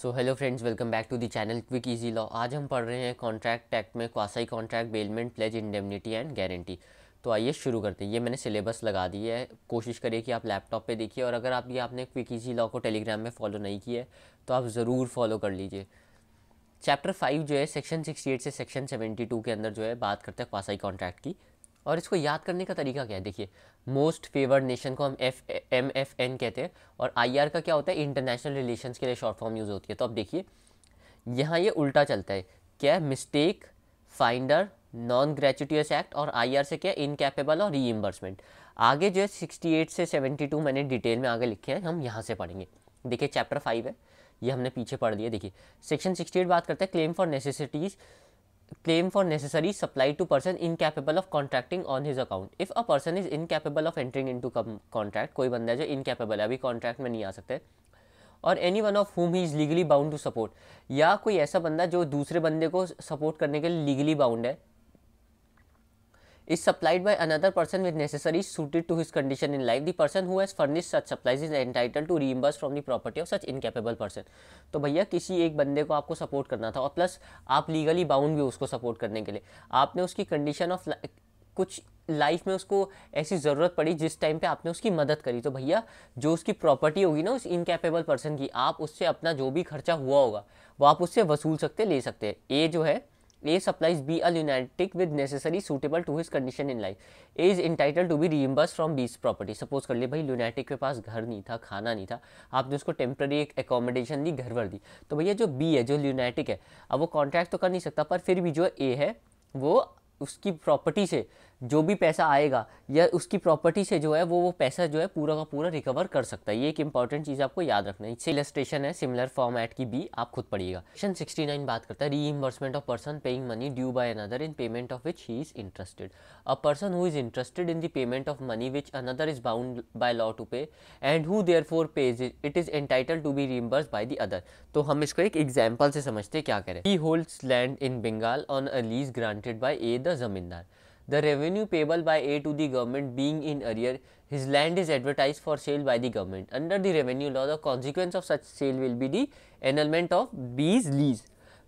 So hello friends welcome back to the channel quick easy law आज हम पढ़ रहे हैं कॉन्ट्रैक्ट एक्ट में quasi contract bailment pledge indemnity and guarantee तो आइए शुरू करते हैं ये मैंने सिलेबस लगा दी है कोशिश करिए कि आप लैपटॉप पे देखिए और अगर आप ये आपने क्विक इजी लॉ को टेलीग्राम में फॉलो नहीं किया है तो आप ज़रूर फॉलो कर लीजिए चैप्टर फाइव जो है सेक्शन सिक्सटी एट से सेक्शन सेवेंटी टू के अंदर जो है बात करते हैं क्वासाई कॉन्ट्रैक्ट की और इसको याद करने का तरीका क्या है देखिए मोस्ट फेवर्ड नेशन को हम एफ एम एफ एन कहते हैं और आई आर का क्या होता है इंटरनेशनल रिलेशन के लिए शॉर्ट फॉर्म यूज़ होती है तो अब देखिए यहाँ ये उल्टा चलता है क्या mistake finder non gratuitous act और आई आर से क्या इनकेपेबल और रीइम्बर्समेंट आगे जो है सिक्सटी एट से सेवेंटी टू मैंने डिटेल में आगे लिखे हैं हम यहाँ से पढ़ेंगे देखिए चैप्टर फाइव है ये हमने पीछे पढ़ दिया देखिए सेक्शन सिक्सटी एट बात करते हैं claim for necessities claim for necessary supply to person incapable of contracting on his account if a person is incapable of entering into contract कोई बंदा है जो incapable है अभी contract में नहीं आ सकते और any one of whom he is legally bound to support या कोई ऐसा बंदा जो दूसरे बंदे को सपोर्ट करने के लिए लीगली बाउंड है is supplied by another person with necessary suited to his condition in life the person whose furnish such supplies is entitle to reimburse from the property of such incapable person तो भैया किसी एक बंदे को आपको support करना था और प्लस आप लीगली बाउंड भी उसको सपोर्ट करने के लिए आपने उसकी कंडीशन ऑफ कुछ लाइफ में उसको ऐसी ज़रूरत पड़ी जिस टाइम पे आपने उसकी मदद करी तो भैया जो उसकी प्रॉपर्टी होगी ना उस इनकेपेबल पर्सन की आप उससे अपना जो भी खर्चा हुआ होगा वो आप उससे वसूल सकते ले सकते हैं ये जो है A supplies B a lunatic with necessary suitable to his condition in life A is entitle to be reimburse from B's property suppose कर लिए भाई लूनेटिक के पास घर नहीं था खाना नहीं था आपने उसको टेम्प्रेरी एक एकोमोडेशन दी घर भर दी तो भैया जो बी है जो लूनेटिक है अब वो कॉन्ट्रैक्ट तो कर नहीं सकता पर फिर भी जो ए है वो उसकी प्रॉपर्टी से जो भी पैसा आएगा या उसकी प्रॉपर्टी से जो है वो वो पैसा जो है पूरा का पूरा रिकवर कर सकता है ये एक इंपॉर्टेंट चीज़ आपको याद रखना है इससे इलस्ट्रेशन है सिमिलर फॉर्मेट की बी आप खुद पढ़िएगा सेक्शन 69 बात करता है reimbursement of person paying money due by another in payment of which he is interested a person who is interested in the payment of money which another is bound by law to pay and who therefore pays it is entitle to be reimburse by the other तो हम इसको एक example से समझते क्या करें he holds land in Bengal on a lease granted bye A the zamindar the revenue payable by A to the government being in arrear, his land is advertised for sale by the government. Under the revenue law, the consequence of such sale will be the annulment of B's lease.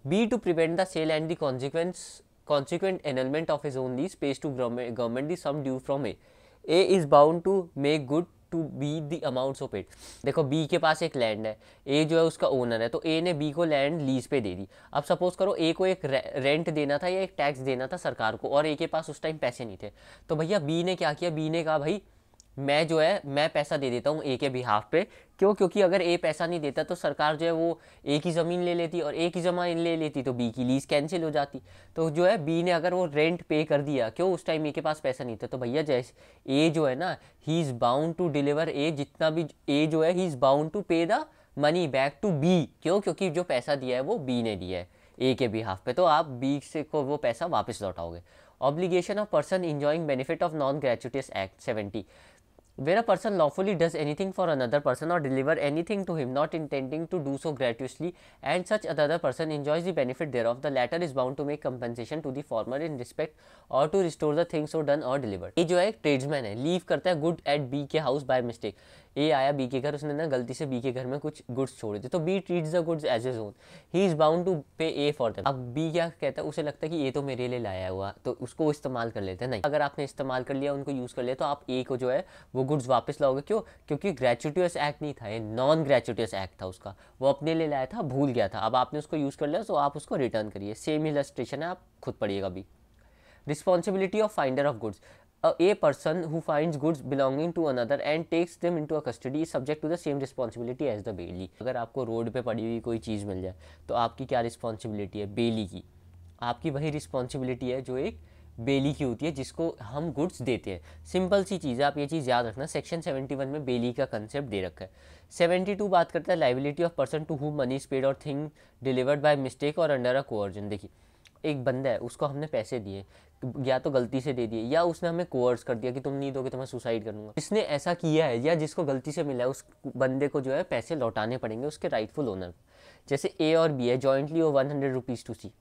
B to prevent the sale and the consequence consequent annulment of his own lease pays to government the sum due from A. A is bound to make good to B the amounts of it देखो B के पास एक land है ए जो है उसका owner है तो ए ने बी को लैंड लीज पे दे दी अब सपोज करो ए को एक रेंट देना था या एक टैक्स देना था सरकार को और ए के पास उस टाइम पैसे नहीं थे तो भैया बी ने क्या किया बी ने कहा भाई मैं जो है मैं पैसा दे देता हूँ ए के बिहाफ पे क्यों क्योंकि अगर ए पैसा नहीं देता तो सरकार जो है वो ए की ज़मीन ले लेती और ए की ज़मीन ले लेती तो बी की लीज़ कैंसिल हो जाती तो जो है बी ने अगर वो रेंट पे कर दिया क्यों उस टाइम ए के पास पैसा नहीं था तो भैया जैसे ए जो है ना he is bound to deliver A जितना भी ए जो है he is bound to pay the money back to B क्यों क्योंकि जो पैसा दिया है वो बी ने दिया है ए के बिहाफ पे तो आप बी से को वो पैसा वापस लौटाओगे obligation of person enjoying benefit of non gratuitous act seventy where a person lawfully does anything for another person or deliver anything to him not intending to do so gratuitously and such other person enjoys the benefit thereof the latter is bound to make compensation to the former in respect or to restore the things or done or deliver ये जो है tradesman है leave करता है good at B के house by mistake A आया B के घर उसने ना गलती से बी के घर में कुछ गुड्स छोड़े थे तो B treats the goods as as own he is bound to pay A for them अब बी क्या कहता है उसे लगता है कि ये तो मेरे लिए लाया हुआ तो उसको इस्तेमाल कर लेते हैं नहीं अगर आपने इस्तेमाल कर लिया उनको यूज़ कर लिया तो आप ए को जो है वो गुड्स वापस लाओगे क्यों क्योंकि ग्रेचुटियस एक्ट नहीं था ये नॉन ग्रेचुटियस एक्ट था उसका वो अपने लिए लाया था भूल गया था अब आपने उसको यूज़ कर लिया तो आप उसको रिटर्न करिए सेम इलस्ट्रेशन है आप खुद पढ़िएगा भी responsibility of finder of goods a, a person who finds goods belonging to another and takes them into a custody is subject to the same responsibility as the bailee अगर आपको road पर पड़ी हुई कोई चीज़ मिल जाए तो आपकी क्या रिस्पॉन्सिबिलिटी है बेली की आपकी वही रिस्पॉन्सिबिलिटी है जो एक बेली की होती है जिसको हम गुड्स देते हैं सिंपल सी चीज़ है आप ये चीज़ याद रखना सेक्शन सेवेंटी वन में बेली का कंसेप्ट दे रखा है सेवेंटी टू बात करता है liability of person to who money paid or thing delivered by mistake or under a coercion देखिए एक बंदा है उसको हमने पैसे दिए या तो गलती से दे दिए या उसने हमें कोर्स कर दिया कि तुम नहीं दोगे तो मैं सुसाइड करूँगा जिसने ऐसा किया है या जिसको गलती से मिला है उस बंदे को जो है पैसे लौटाने पड़ेंगे उसके राइटफुल ओनर जैसे ए और बी है जॉइंटली वो one hundred rupees to C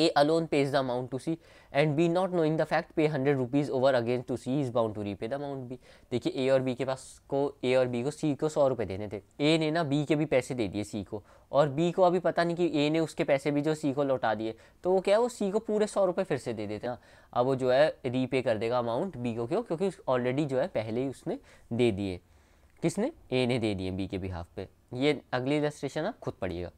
A alone pays the amount to C and B not knowing the fact pay 100 rupees over against to C is bound to repay the amount B देखिए A और B के पास को A और B को C को सौ रुपये देने थे A ने ना B के भी पैसे दे दिए C को और B को अभी पता नहीं कि A ने उसके पैसे भी जो C को लौटा दिए तो वो क्या है वो C को पूरे सौ रुपये फिर से दे देते ना अब वो जो है रीपे कर देगा अमाउंट B को क्यों क्योंकि ऑलरेडी जो है पहले ही उसने दे दिए किसने ए ने दे दिए बी के बिहाफ पे ये अगली रजिस्ट्रेशन आप खुद पढ़िएगा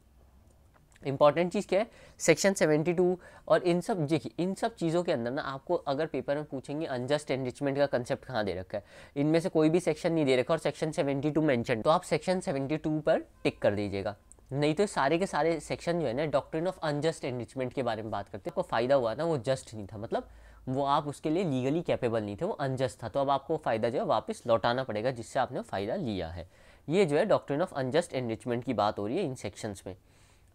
इंपॉर्टेंट चीज़ क्या है सेक्शन 72 और इन सब देखिए इन सब चीज़ों के अंदर ना आपको अगर पेपर में पूछेंगे अनजस्ट एनरिचमेंट का कंसेप्ट कहाँ दे रखा है इनमें से कोई भी सेक्शन नहीं दे रखा और सेक्शन 72 मेंशन तो आप सेक्शन 72 पर टिक कर दीजिएगा नहीं तो सारे के सारे सेक्शन जो है ना डॉक्ट्रिन ऑफ अनजस्ट एनरिचमेंट के बारे में बात करते हैं आपको फ़ायदा हुआ था वो जस्ट नहीं था मतलब वो आप उसके लिए लीगली कैपेबल नहीं थे वो अनजस्ट था तो अब आपको फ़ायदा जो है वापस लौटाना पड़ेगा जिससे आपने फ़ायदा लिया है ये जो है डॉक्ट्रिन ऑफ अनजस्ट एनरिचमेंट की बात हो रही है इन सेक्शंस में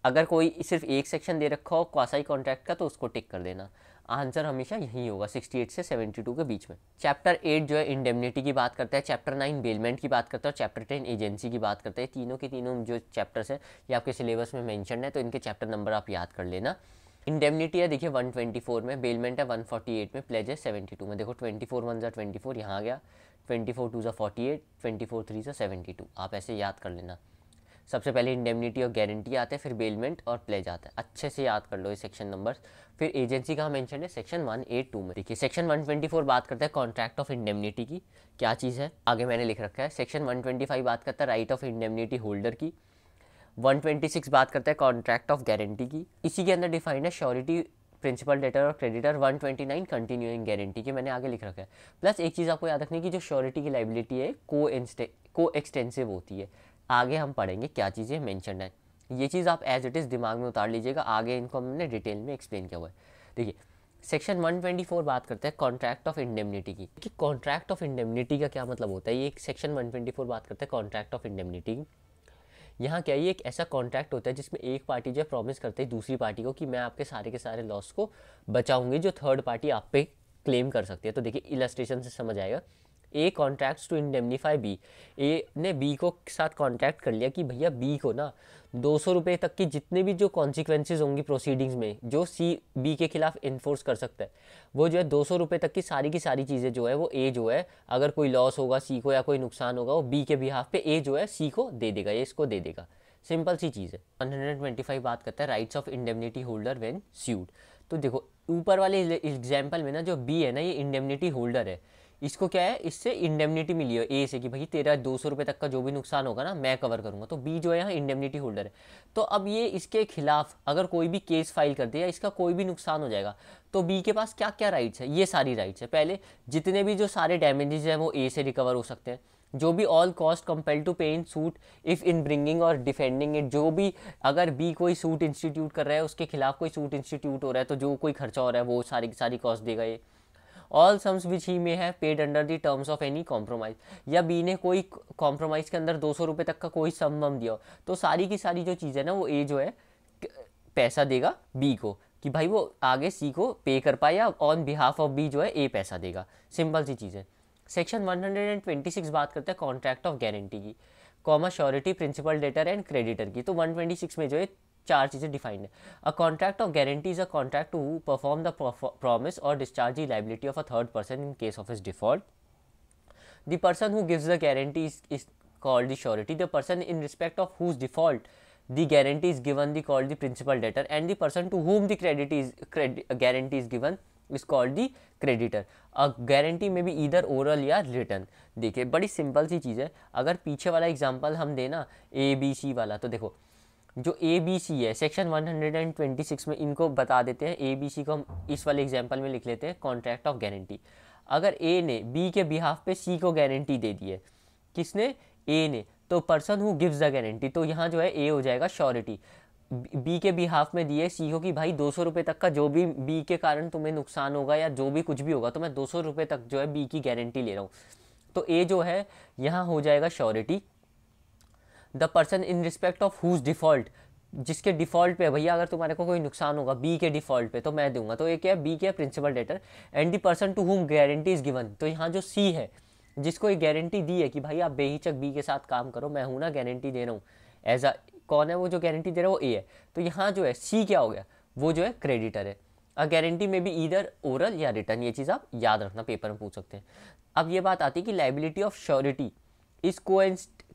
अगर कोई सिर्फ एक सेक्शन दे रखा हो क्वासाई कॉन्ट्रैक्ट का तो उसको टिक कर देना आंसर हमेशा यही होगा 68 से 72 के बीच में चैप्टर एट जो है इंडेमनिटी की बात करता है चैप्टर नाइन बेलमेंट की बात करता है और चैप्टर टेन एजेंसी की बात करता है तीनों के तीनों जो चैप्टर्स हैं ये आपके सिलेबस में मैंशन है तो इनके चैप्टर नंबर आप याद कर लेना इंडेमनिटी है देखिए 124 में बेलमेंट है 148 में प्लेज है 72 में देखो 24 फोर वन ज़ा ट्वेंटी फोर यहाँ आ गया 24 फोर टू ज़ा forty eight twenty four three ज़ा सेवेंटी टू आप ऐसे याद कर लेना सबसे पहले इंडेमनिटी और गारंटी आते हैं फिर बेलमेंट और प्लेज आता है अच्छे से याद कर लो ये सेक्शन नंबर फिर एजेंसी का मेंशन है सेक्शन वन एट टू में देखिए सेक्शन वन ट्वेंटी फोर बात करता है कॉन्ट्रैक्ट ऑफ इंडेमनिटी की क्या चीज़ है आगे मैंने लिख रखा है सेक्शन वन ट्वेंटी फाइव बात करता है राइट ऑफ इंडेमनिटी होल्डर की 126 बात करता है कॉन्ट्रैक्ट ऑफ गारंटी की इसी के अंदर डिफाइंड है श्योरिटी प्रिंसिपल डेटर और क्रेडिटर 129 कंटिन्यूइंग गारंटी के मैंने आगे लिख रखा है प्लस एक चीज़ आपको याद रखनी है कि जो श्योरिटी की लाइबिलिटी है को को एक्सटेंसिव होती है आगे हम पढ़ेंगे क्या चीज़ें मैंशन हैं ये चीज़ आप एज इट इज़ दिमाग में उतार लीजिएगा आगे इनको हमने डिटेल में एक्सप्लेन किया हुआ है देखिए सेक्शन 124 बात करते हैं कॉन्ट्रैक्ट ऑफ इंडेमनिटी की कि कॉन्ट्रैक्ट ऑफ इंडेमनिटी का क्या मतलब होता है ये सेक्शन 124 बात करते हैं कॉन्ट्रैक्ट ऑफ इंडेमनिटी यहाँ क्या ये एक ऐसा कॉन्ट्रैक्ट होता है जिसमें एक पार्टी जो है प्रॉमिस करते हैं दूसरी पार्टी को कि मैं आपके सारे के सारे लॉस को बचाऊंगी जो थर्ड पार्टी आप पे क्लेम कर सकती है तो देखिए इलास्ट्रेशन से समझ आएगा A contracts to indemnify B A ने बी को साथ कॉन्ट्रैक्ट कर लिया कि भैया बी को ना दो सौ रुपये तक की जितने भी जो कॉन्सिक्वेंसेज होंगी प्रोसीडिंग्स में जो सी बी के खिलाफ इन्फोर्स कर सकता है वो जो है दो सौ रुपये तक की सारी की सारी चीज़ें जो है वो ए जो है अगर कोई लॉस होगा सी को या कोई नुकसान होगा वो बी के बिहाफ पे ए जो है सी को दे देगा ये इसको दे देगा सिंपल सी चीज़ है फाइव बात करता है rights of indemnity holder when sued तो देखो ऊपर वाले एग्जाम्पल में ना जो बी है ना ये इंडेमनिटी होल्डर है इसको क्या है इससे इंडेमनिटी मिली है ए से कि भाई तेरा दो सौ रुपये तक का जो भी नुकसान होगा ना मैं कवर करूँगा तो बी जो है यहाँ इंडेमनिटी होल्डर है तो अब ये इसके खिलाफ अगर कोई भी केस फाइल कर दिया इसका कोई भी नुकसान हो जाएगा तो बी के पास क्या क्या राइट्स है ये सारी राइट्स है पहले जितने भी जो सारे डैमेजेज हैं वो ए से रिकवर हो सकते हैं जो भी all cost compel to pay in suit if in bringing or defending it जो भी अगर बी कोई सूट इंस्टीट्यूट कर रहा है उसके खिलाफ कोई सूट इंस्टीट्यूट हो रहा है तो जो कोई खर्चा हो रहा है वो सारी सारी कॉस्ट देगा ये all sums which he may है paid under the terms of any compromise या बी ने कोई कॉम्प्रोमाइज़ के अंदर दो सौ रुपये तक का कोई सम वम दिया हो तो सारी की सारी जो चीज़ है ना वो ए जो है पैसा देगा बी को कि भाई वो आगे सी को पे कर पाए या ऑन बिहाफ ऑफ बी जो है ए पैसा देगा सिंपल सी चीज़ है सेक्शन 126 बात करते हैं कॉन्ट्रैक्ट ऑफ गारंटी की comma surety principal debtor and creditor की तो 126 में जो है चार चीज़ें डिफाइंड है a contract of guarantee is a contract to perform the promise or discharge the liability of a third person in case of is default the person who gives the guarantee is is called the surety the person in respect of whose default the guarantee is given the called the principal debtor and the person to whom the credit is guarantee is given is called the creditor a guarantee में भी इधर oral या return देखिए बड़ी simple सी चीज़ है अगर पीछे वाला एग्जाम्पल हम देना ए बी सी वाला तो देखो जो ए बी सी है सेक्शन 126 में इनको बता देते हैं ए बी सी को हम इस वाले एग्जाम्पल में लिख लेते हैं कॉन्ट्रैक्ट ऑफ गारंटी अगर ए ने बी के बिहाफ पे सी को गारंटी दे दी है किसने ए ने तो person who gives the guarantee तो यहाँ जो है ए हो जाएगा श्योरिटी बी के बिहाफ में दिए सी हो कि भाई दो सौ रुपये तक का जो भी बी के कारण तुम्हें नुकसान होगा या जो भी कुछ भी होगा तो मैं दो सौ रुपये तक जो है बी की गारंटी ले रहा हूँ तो ए जो है यहाँ हो जाएगा surety the person in respect of whose default जिसके डिफ़ॉल्ट पे भैया अगर तुम्हारे को कोई नुकसान होगा बी के डिफ़ॉल्ट पे तो मैं दूंगा तो ये क्या है बी क्या principal debtor and the person to whom guarantee is given तो यहाँ जो सी है जिसको ये गारंटी दी है कि भाई आप बेहिचक बी के साथ काम करो मैं हूँ ना गारंटी दे रहा हूँ एज अ कौन है वो जो गारंटी दे रहा है वो ए है तो यहाँ जो है सी क्या हो गया वो जो है क्रेडिटर है अ गारंटी में भी इधर ओरल या रिटर्न ये चीज़ आप याद रखना पेपर में पूछ सकते हैं अब ये बात आती है कि लाइबिलिटी ऑफ श्योरिटी इज को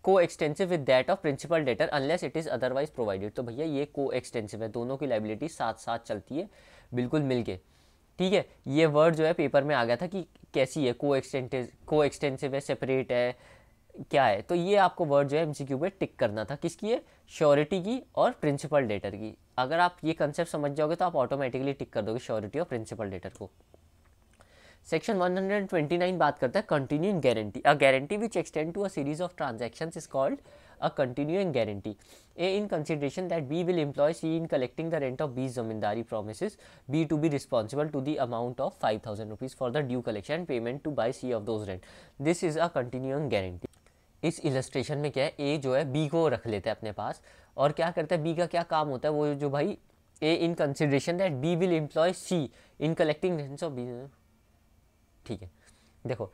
coextensive with debt of principal debtor unless it is otherwise provided तो भैया ये को एक्सटेंसिव है दोनों की लाइबिलिटी साथ साथ चलती है बिल्कुल मिल के ठीक है ये वर्ड जो है पेपर में आ गया था कि कैसी है को एक्सटेंटिव को एक्सटेंसिव है सेपरेट है क्या है तो ये आपको वर्ड जो है एमसीक्यू पे टिक करना था किसकी है श्योरिटी की और प्रिंसिपल डेटर की अगर आप ये कंसेप्ट समझ जाओगे तो आप ऑटोमेटिकली टिक कर दोगे श्योरिटी और प्रिंसिपल डेटर को सेक्शन 129 बात करता है continuing guarantee a guarantee which extend to a series of transaction is called a continuing guarantee A in consideration that B will employ C in collecting the rent of B zamindari promise B to be responsible to the amount of five thousand rupees for the due collection and payment to by C of those rent this is a continuing guarantee इस illustration में क्या है ए जो है B को रख लेते हैं अपने पास और क्या करता है बी का क्या काम होता है वो जो भाई A in consideration that B will employ C in collecting rent of B ठीक है देखो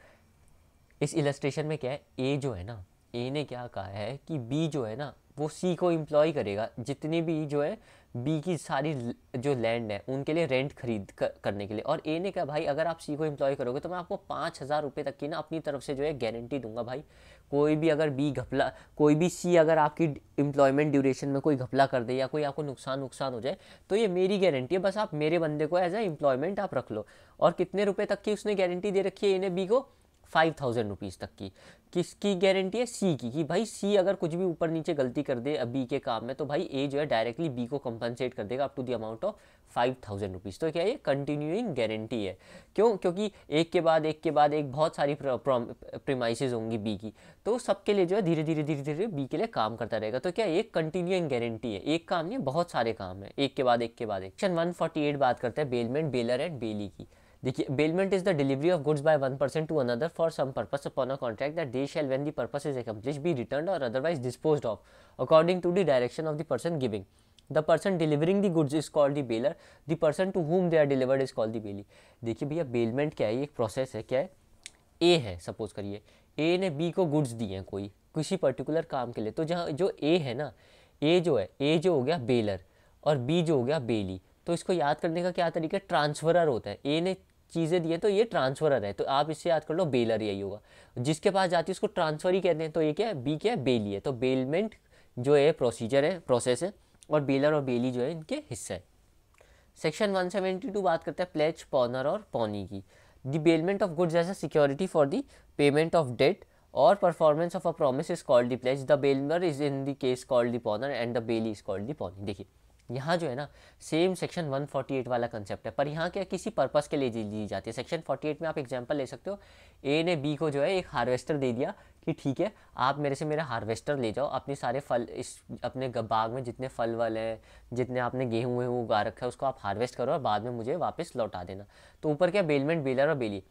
इस इलस्ट्रेशन में क्या है ए जो है ना ए ने क्या कहा है कि बी जो है ना वो सी को इम्प्लॉय करेगा जितने भी जो है बी की सारी जो लैंड है उनके लिए रेंट खरीद करने के लिए और ए ने कहा भाई अगर आप सी को एम्प्लॉय करोगे तो मैं आपको पाँच हज़ार रुपये तक की ना अपनी तरफ से जो है गारंटी दूंगा भाई कोई भी अगर बी घपला कोई भी सी अगर आपकी एम्प्लॉयमेंट ड्यूरेशन में कोई घपला कर दे या कोई आपको नुकसान नुकसान हो जाए तो ये मेरी गारंटी है बस आप मेरे बंदे को एज ए एम्प्लॉयमेंट आप रख लो और कितने रुपये तक की उसने गारंटी दे रखी है ए ने बी को फाइव थाउजेंड रुपीज़ तक की किसकी गारंटी है सी की कि भाई सी अगर कुछ भी ऊपर नीचे गलती कर दे बी के काम में तो भाई ए जो है डायरेक्टली बी को कंपनसेट कर देगा up to the amount of five thousand rupees तो क्या ये कंटिन्यूइंग गारंटी है क्यों क्योंकि एक के बाद एक के बाद एक बहुत सारी प्रीमाइसेज होंगी बी की तो सबके लिए जो है धीरे धीरे धीरे धीरे बी के लिए काम करता रहेगा तो क्या एक कंटिन्यूइंग गारंटी है एक काम नहीं बहुत सारे काम है एक के बाद एक के बाद एक सेक्शन वन बात करते हैं बेलमेंट बेलर एंड बेली की देखिए bailment is the delivery of goods by one person to another for some purpose upon a contract that they shall when the purpose is accomplish be return or otherwise dispose of according to the direction of the person giving the person delivering the goods is called the bailor the person to whom they are delivered is called the bailee देखिए भैया bailment क्या है ये एक process है क्या है ए है सपोज करिए ए ने बी को गुड्स दिए हैं कोई किसी पर्टिकुलर काम के लिए तो जहाँ जो ए है ना ए जो है ए जो हो गया बेलर और बी जो हो गया बेली तो इसको याद करने का क्या तरीका ट्रांसफरर होता है ए ने चीज़ें दी है तो ये ट्रांसफरर है तो आप इससे याद कर लो बेलर यही होगा जिसके पास जाती है उसको ट्रांसफर ही कहते हैं तो ये क्या है बी क्या है बेली है तो बेलमेंट जो है प्रोसीजर है प्रोसेस है और बेलर और बेली जो है इनके हिस्से हैं सेक्शन वन सेवेंटी टू बात करते हैं प्लेच पॉनर और पॉनी की the bailment of goods as a security for the payment of debt or performance of a promise is called the pledge the bailor is in the case called the pawnor and the bailee is called the pawny देखिए यहाँ जो है ना same section 148 वाला concept है पर यहाँ क्या किसी पर्पस के लिए ली जाती है सेक्शन 48 में आप एग्जांपल ले सकते हो ए ने बी को जो है एक हार्वेस्टर दे दिया कि ठीक है आप मेरे से मेरा हार्वेस्टर ले जाओ अपने सारे फल इस अपने बाग में जितने फल वल हैं जितने आपने गेहूँ वेहूँ उगा रखा है उसको आप हार्वेस्ट करो और बाद में मुझे वापस लौटा देना तो ऊपर क्या बेलमेंट बेलर और बेली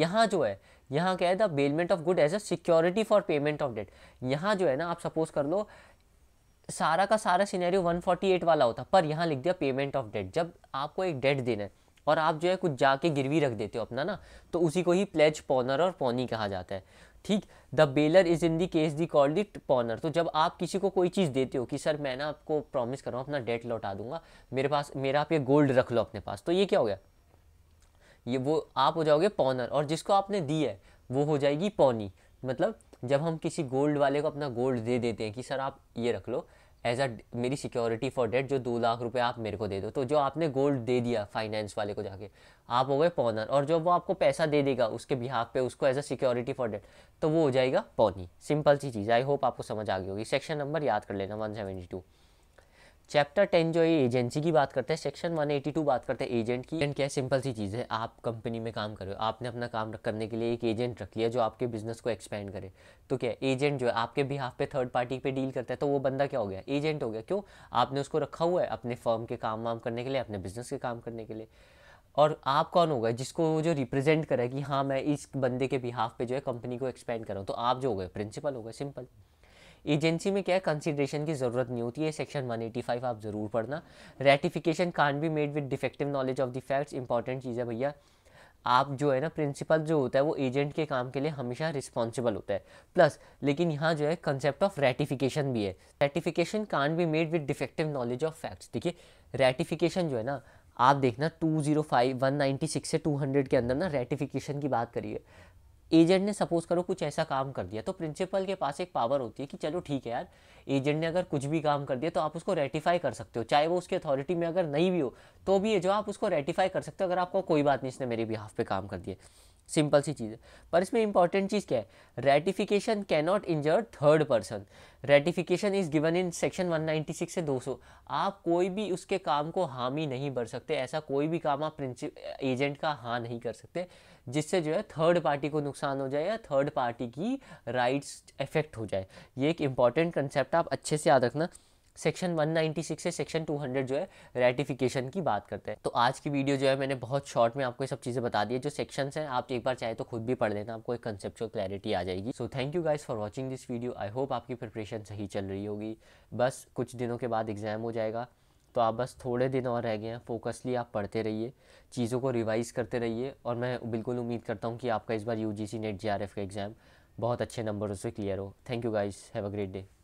यहाँ जो है यहाँ क्या है the bailment of good as a security for payment of debt यहाँ जो है ना आप सपोज कर लो सारा का सारा सीनेरियो 148 वाला होता पर यहाँ लिख दिया पेमेंट ऑफ डेट जब आपको एक डेट देना है और आप जो है कुछ जाके गिरवी रख देते हो अपना ना तो उसी को ही प्लेज पॉनर और पौनी कहा जाता है ठीक the bailor is in the case the called it pawnor तो जब आप किसी को कोई चीज़ देते हो कि सर मैं ना आपको प्रॉमिस कर रहा हूँ अपना डेट लौटा दूंगा मेरे पास मेरा आप ये गोल्ड रख लो अपने पास तो ये क्या हो गया ये वो आप हो जाओगे पॉनर और जिसको आपने दी है वो हो जाएगी पौनी मतलब जब हम किसी गोल्ड वाले को अपना गोल्ड दे देते हैं कि सर आप ये रख लो एज अ मेरी सिक्योरिटी फॉर डेट जो दो लाख रुपए आप मेरे को दे दो तो जो आपने गोल्ड दे दिया फाइनेंस वाले को जाके आप हो गए पॉनर और जब वो आपको पैसा दे देगा उसके बिहाफ पे उसको as a security for debt तो वो हो जाएगा पौनी simple C cheese I hope आपको समझ आ गई होगी सेक्शन नंबर याद कर लेना one seventy two chapter ten जो है एजेंसी की बात करते हैं सेक्शन वन एटी टू बात करते हैं एजेंट की एजेंट क्या है सिंपल सी चीज़ है आप कंपनी में काम कर रहे हो आपने अपना काम करने के लिए एक एजेंट रख लिया जो आपके बिजनेस को एक्सपेंड करे तो क्या एजेंट जो है आपके बिहाफ पे थर्ड पार्टी पे डील करता है तो वो बंदा क्या हो गया एजेंट हो गया क्यों आपने उसको रखा हुआ है अपने फर्म के काम वाम करने के लिए अपने बिजनेस के काम करने के लिए और आप कौन होगा जिसको जो रिप्रेजेंट करे कि हाँ मैं इस बंदे के बिहाफ पे जो है कंपनी को एक्सपेंड कर रहा हूँ तो आप जो हो गए प्रिंसिपल हो गए सिंपल एजेंसी में क्या है कंसिडरेशन की ज़रूरत नहीं होती है सेक्शन 185 आप ज़रूर पढ़ना ratification can be made with defective knowledge of the facts important चीज़ है भैया आप जो है ना प्रिंसिपल जो होता है वो एजेंट के काम के लिए हमेशा रिस्पॉन्सिबल होता है प्लस लेकिन यहाँ जो है कंसेप्ट ऑफ रेटिफिकेशन भी है ratification can be made with defective knowledge of facts देखिए रेटिफिकेशन जो है ना आप देखना two zero five one ninety six से टू हंड्रेड के अंदर ना रेटिफिकेशन की बात करिए एजेंट ने सपोज करो कुछ ऐसा काम कर दिया तो प्रिंसिपल के पास एक पावर होती है कि चलो ठीक है यार एजेंट ने अगर कुछ भी काम कर दिया तो आप उसको रेटिफाई कर सकते हो चाहे वो उसकी अथॉरिटी में अगर नहीं भी हो तो भी जो आप उसको रेटिफाई कर सकते हो अगर आपको कोई बात नहीं इसने मेरे बिहाफ पे काम कर दिया सिंपल सी चीज़ है पर इसमें इंपॉर्टेंट चीज़ क्या है ratification cannot injure third person ratification is given in section 196 से 200 आप कोई भी उसके काम को हामी नहीं भर सकते ऐसा कोई भी काम आप प्रिंसि एजेंट का हाँ नहीं कर सकते जिससे जो है थर्ड पार्टी को नुकसान हो जाए या थर्ड पार्टी की राइट्स इफेक्ट हो जाए ये एक इंपॉर्टेंट कंसेप्ट आप अच्छे से याद रखना सेक्शन 196 से सेक्शन 200 जो है रेटिफिकेशन की बात करते हैं तो आज की वीडियो जो है मैंने बहुत शॉर्ट में आपको ये सब चीज़ें बता दी है जो सेक्शंस हैं आप एक बार चाहे तो खुद भी पढ़ लेना आपको एक कंसेप्चुअल क्लैरिटी आ जाएगी so thank you guys for watching this video I hope आपकी प्रिपरेशन सही चल रही होगी बस कुछ दिनों के बाद एग्जाम हो जाएगा तो आप बस थोड़े दिन और रह गए हैं फोकसली आप पढ़ते रहिए चीज़ों को रिवाइज़ करते रहिए और मैं बिल्कुल उम्मीद करता हूँ कि आपका इस बार U G C NET J R F का एग्ज़ाम बहुत अच्छे नंबरों से क्लियर हो thank you guys have a great day